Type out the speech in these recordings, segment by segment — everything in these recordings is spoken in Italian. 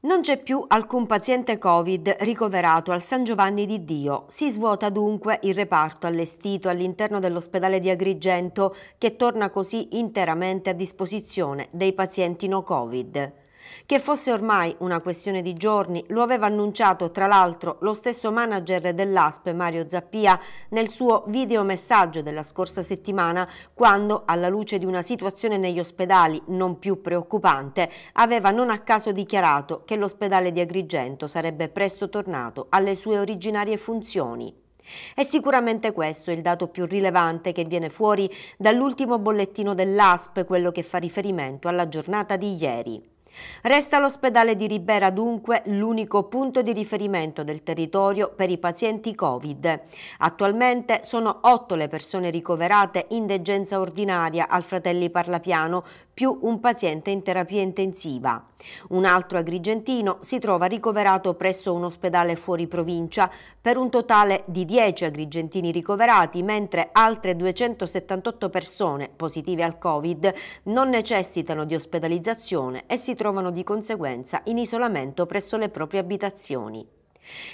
Non c'è più alcun paziente Covid ricoverato al San Giovanni di Dio. Si svuota dunque il reparto allestito all'interno dell'ospedale di Agrigento che torna così interamente a disposizione dei pazienti no Covid. Che fosse ormai una questione di giorni lo aveva annunciato tra l'altro lo stesso manager dell'ASP Mario Zappia nel suo videomessaggio della scorsa settimana quando alla luce di una situazione negli ospedali non più preoccupante aveva non a caso dichiarato che l'ospedale di Agrigento sarebbe presto tornato alle sue originarie funzioni. È sicuramente questo il dato più rilevante che viene fuori dall'ultimo bollettino dell'ASP, quello che fa riferimento alla giornata di ieri. Resta l'ospedale di Ribera dunque l'unico punto di riferimento del territorio per i pazienti Covid. Attualmente sono otto le persone ricoverate in degenza ordinaria al Fratelli Parlapiano più un paziente in terapia intensiva. Un altro agrigentino si trova ricoverato presso un ospedale fuori provincia per un totale di 10 agrigentini ricoverati, mentre altre 278 persone positive al Covid non necessitano di ospedalizzazione e si trovano di conseguenza in isolamento presso le proprie abitazioni.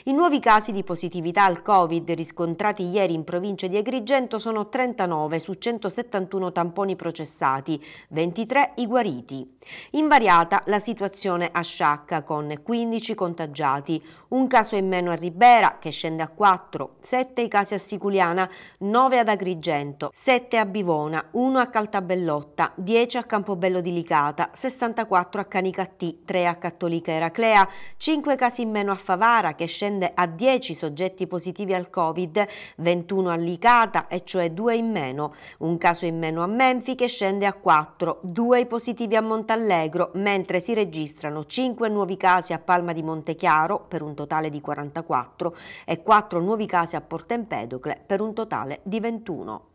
I nuovi casi di positività al Covid riscontrati ieri in provincia di Agrigento sono 39 su 171 tamponi processati, 23 i guariti. Invariata la situazione a Sciacca con 15 contagiati, un caso in meno a Ribera che scende a 4, 7 i casi a Siculiana, 9 ad Agrigento, 7 a Bivona, 1 a Caltabellotta, 10 a Campobello di Licata, 64 a Canicattì, 3 a Cattolica Eraclea, 5 casi in meno a Favara che che scende a 10 soggetti positivi al Covid, 21 a Licata e cioè 2 in meno, un caso in meno a Menfi che scende a 4, 2 i positivi a Montallegro, mentre si registrano 5 nuovi casi a Palma di Montechiaro per un totale di 44 e 4 nuovi casi a Porto Empedocle per un totale di 21.